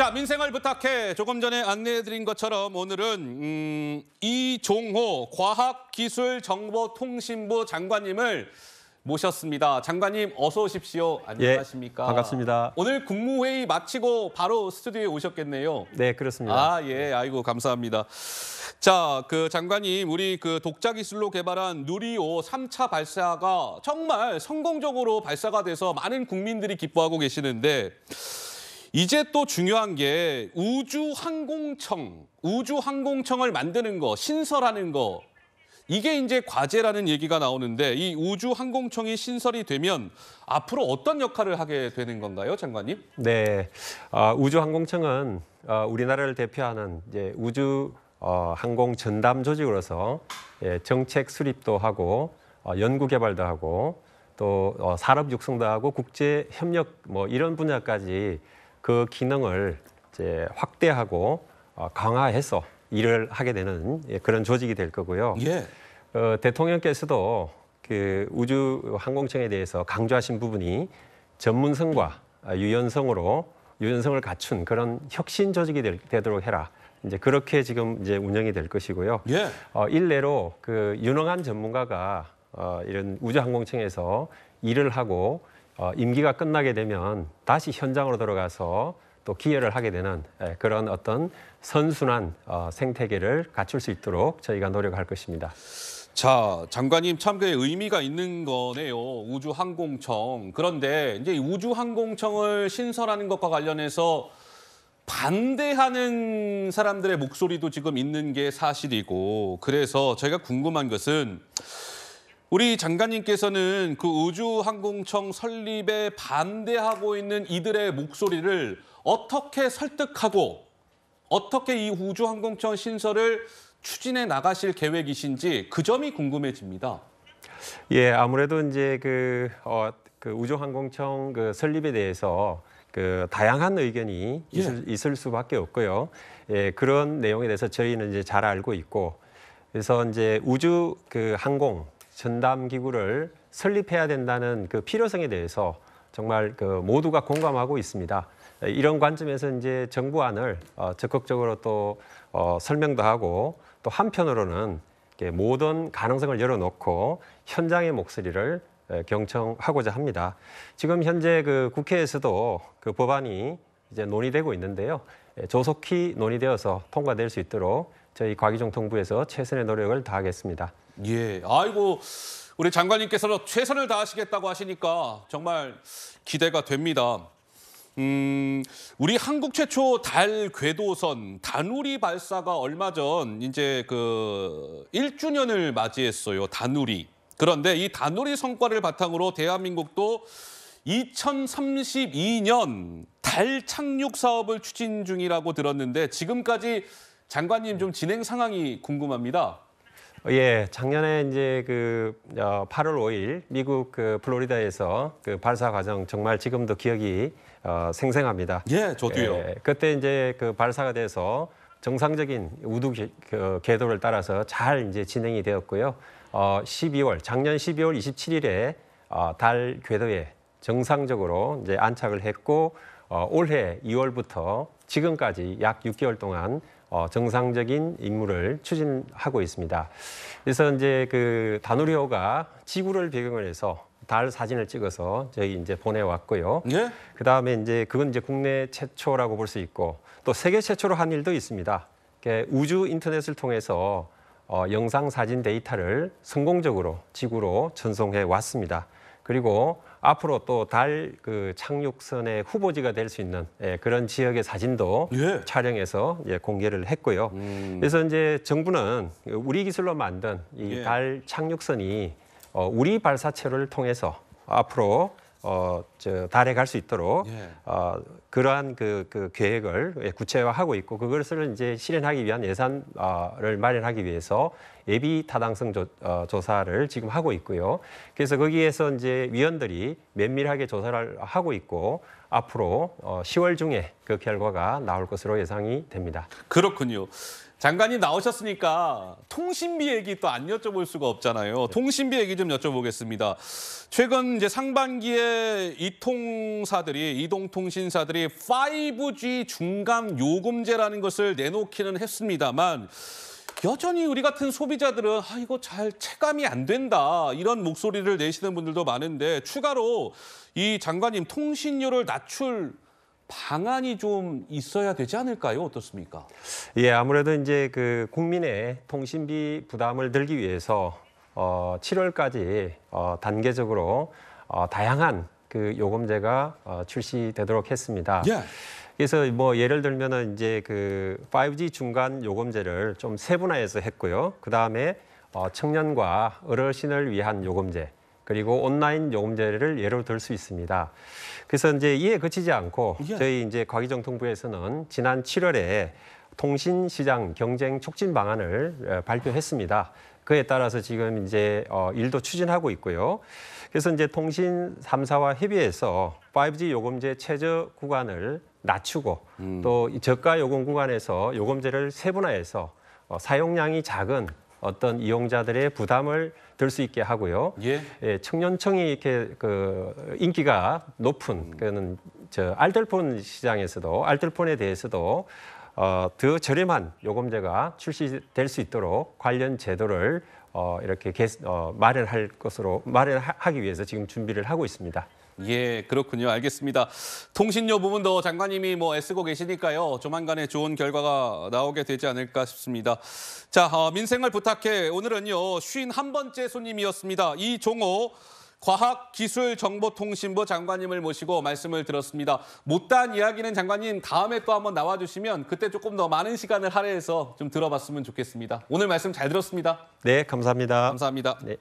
자, 민생을 부탁해. 조금 전에 안내해드린 것처럼 오늘은 음, 이종호 과학기술정보통신부 장관님을 모셨습니다. 장관님 어서 오십시오. 안녕하십니까? 예, 반갑습니다. 오늘 국무회의 마치고 바로 스튜디오에 오셨겠네요. 네, 그렇습니다. 아, 예. 아이고 감사합니다. 자, 그 장관님 우리 그 독자 기술로 개발한 누리호 3차 발사가 정말 성공적으로 발사가 돼서 많은 국민들이 기뻐하고 계시는데 이제 또 중요한 게 우주항공청, 우주항공청을 만드는 거, 신설하는 거. 이게 이제 과제라는 얘기가 나오는데 이 우주항공청이 신설이 되면 앞으로 어떤 역할을 하게 되는 건가요, 장관님? 네, 어, 아, 우주항공청은 어, 아, 우리나라를 대표하는 이제 우주 어, 항공 전담 조직으로서 예, 정책 수립도 하고 어, 연구 개발도 하고 또 어, 산업 육성도 하고 국제 협력 뭐 이런 분야까지 그 기능을 이제 확대하고 어, 강화해서 일을 하게 되는 예, 그런 조직이 될 거고요. 예. 어, 대통령께서도 그 우주 항공청에 대해서 강조하신 부분이 전문성과 유연성으로 유연성을 갖춘 그런 혁신 조직이 될, 되도록 해라. 이제 그렇게 지금 이제 운영이 될 것이고요. 예. 어, 일례로 그 유능한 전문가가 어, 이런 우주항공청에서 일을 하고 어, 임기가 끝나게 되면 다시 현장으로 들어가서 또 기여를 하게 되는 예, 그런 어떤 선순환 어, 생태계를 갖출 수 있도록 저희가 노력할 것입니다. 자, 장관님 참그의 의미가 있는 거네요. 우주항공청. 그런데 이제 우주항공청을 신설하는 것과 관련해서 반대하는 사람들의 목소리도 지금 있는 게 사실이고 그래서 저희가 궁금한 것은 우리 장관님께서는 그 우주항공청 설립에 반대하고 있는 이들의 목소리를 어떻게 설득하고 어떻게 이 우주항공청 신설을 추진해 나가실 계획이신지 그 점이 궁금해집니다. 예, 아무래도 이제 그, 어, 그 우주항공청 그 설립에 대해서 그 다양한 의견이 예. 있을, 있을 수밖에 없고요. 예, 그런 내용에 대해서 저희는 이제 잘 알고 있고 그래서 이제 우주 그 항공 전담 기구를 설립해야 된다는 그 필요성에 대해서 정말 그 모두가 공감하고 있습니다. 이런 관점에서 이제 정부안을 어, 적극적으로 또 어, 설명도 하고 또 한편으로는 모든 가능성을 열어놓고 현장의 목소리를 경청하고자 합니다. 지금 현재 그 국회에서도 그 법안이 이제 논의되고 있는데요. 조속히 논의되어서 통과될 수 있도록 저희 과기정통부에서 최선의 노력을 다하겠습니다. 예, 아이고 우리 장관님께서 최선을 다하시겠다고 하시니까 정말 기대가 됩니다. 음, 우리 한국 최초 달 궤도선 다누리 발사가 얼마 전 이제 그 1주년을 맞이했어요. 다누리. 그런데 이 다누리 성과를 바탕으로 대한민국도 2032년 달 착륙 사업을 추진 중이라고 들었는데 지금까지 장관님 좀 진행 상황이 궁금합니다. 예, 작년에 이제 그 8월 어, 5일 미국 그 플로리다에서 그 발사 과정 정말 지금도 기억이 어, 생생합니다. 예, 저도요. 예, 그때 이제 그 발사가 돼서 정상적인 우두 개, 그 궤도를 따라서 잘 이제 진행이 되었고요. 어, 12월 작년 12월 27일에 어, 달 궤도에 정상적으로 이제 안착을 했고 어, 올해 2월부터 지금까지 약 6개월 동안 어, 정상적인 임무를 추진하고 있습니다. 그래서 이제 그 다누리호가 지구를 배경을 해서 달 사진을 찍어서 저희 이제 보내왔고요. 예? 그 다음에 이제 그건 이제 국내 최초라고 볼 수 있고 또 세계 최초로 한 일도 있습니다. 우주 인터넷을 통해서 어, 영상 사진 데이터를 성공적으로 지구로 전송해 왔습니다. 그리고 앞으로 또 달 그 착륙선의 후보지가 될 수 있는 예, 그런 지역의 사진도 예. 촬영해서 예, 공개를 했고요. 음. 그래서 이제 정부는 우리 기술로 만든 이달 예. 착륙선이 어, 우리 발사체를 통해서 앞으로 어, 저 달에 갈 수 있도록 예. 어, 그러한 그, 그 계획을 예, 구체화하고 있고 그것을 이제 실현하기 위한 예산을 마련하기 위해서 예비 타당성 조, 어, 조사를 지금 하고 있고요. 그래서 거기에서 이제 위원들이 면밀하게 조사를 하고 있고 앞으로 10월 어, 중에 그 결과가 나올 것으로 예상이 됩니다. 그렇군요. 장관이 나오셨으니까 통신비 얘기 또 안 여쭤볼 수가 없잖아요. 네. 통신비 얘기 좀 여쭤보겠습니다. 최근 이제 상반기에 이통사들이 이동통신사들이 5G 중간 요금제라는 것을 내놓기는 했습니다만 여전히 우리 같은 소비자들은 아 이거 잘 체감이 안 된다 이런 목소리를 내시는 분들도 많은데 추가로 이 장관님 통신료를 낮출 방안이 좀 있어야 되지 않을까요? 어떻습니까? 예, 아무래도 이제 그 국민의 통신비 부담을 늘기 위해서 어 7월까지 어 단계적으로 어 다양한 그 요금제가 어, 출시되도록 했습니다. 예. 그래서 뭐 예를 들면은 이제 그 5G 중간 요금제를 좀 세분화해서 했고요. 그 다음에 어, 청년과 어르신을 위한 요금제 그리고 온라인 요금제를 예로 들 수 있습니다. 그래서 이제 이에 그치지 않고 저희 이제 과기정통부에서는 지난 7월에 통신시장 경쟁 촉진 방안을 어, 발표했습니다. 그에 따라서 지금 이제 어, 일도 추진하고 있고요. 그래서 이제 통신 3사와 협의해서 5G 요금제 최저 구간을 낮추고 음. 또 저가 요금 구간에서 요금제를 세분화해서 어, 사용량이 작은 어떤 이용자들의 부담을 들 수 있게 하고요. 예. 예, 청년층이 이렇게 그 인기가 높은 음. 그는 저 알뜰폰 시장에서도 알뜰폰에 대해서도 어, 더 저렴한 요금제가 출시될 수 있도록 관련 제도를 어, 이렇게 개, 어, 마련할 것으로 마련하기 위해서 지금 준비를 하고 있습니다. 예, 그렇군요. 알겠습니다. 통신료 부분도 장관님이 뭐 애쓰고 계시니까요. 조만간에 좋은 결과가 나오게 되지 않을까 싶습니다. 자, 어, 민생을 부탁해. 오늘은요. 쉰 한 번째 손님이었습니다. 이종호 과학기술정보통신부 장관님을 모시고 말씀을 들었습니다. 못다한 이야기는 장관님 다음에 또 한번 나와주시면 그때 조금 더 많은 시간을 할애해서 좀 들어봤으면 좋겠습니다. 오늘 말씀 잘 들었습니다. 네, 감사합니다. 감사합니다. 네.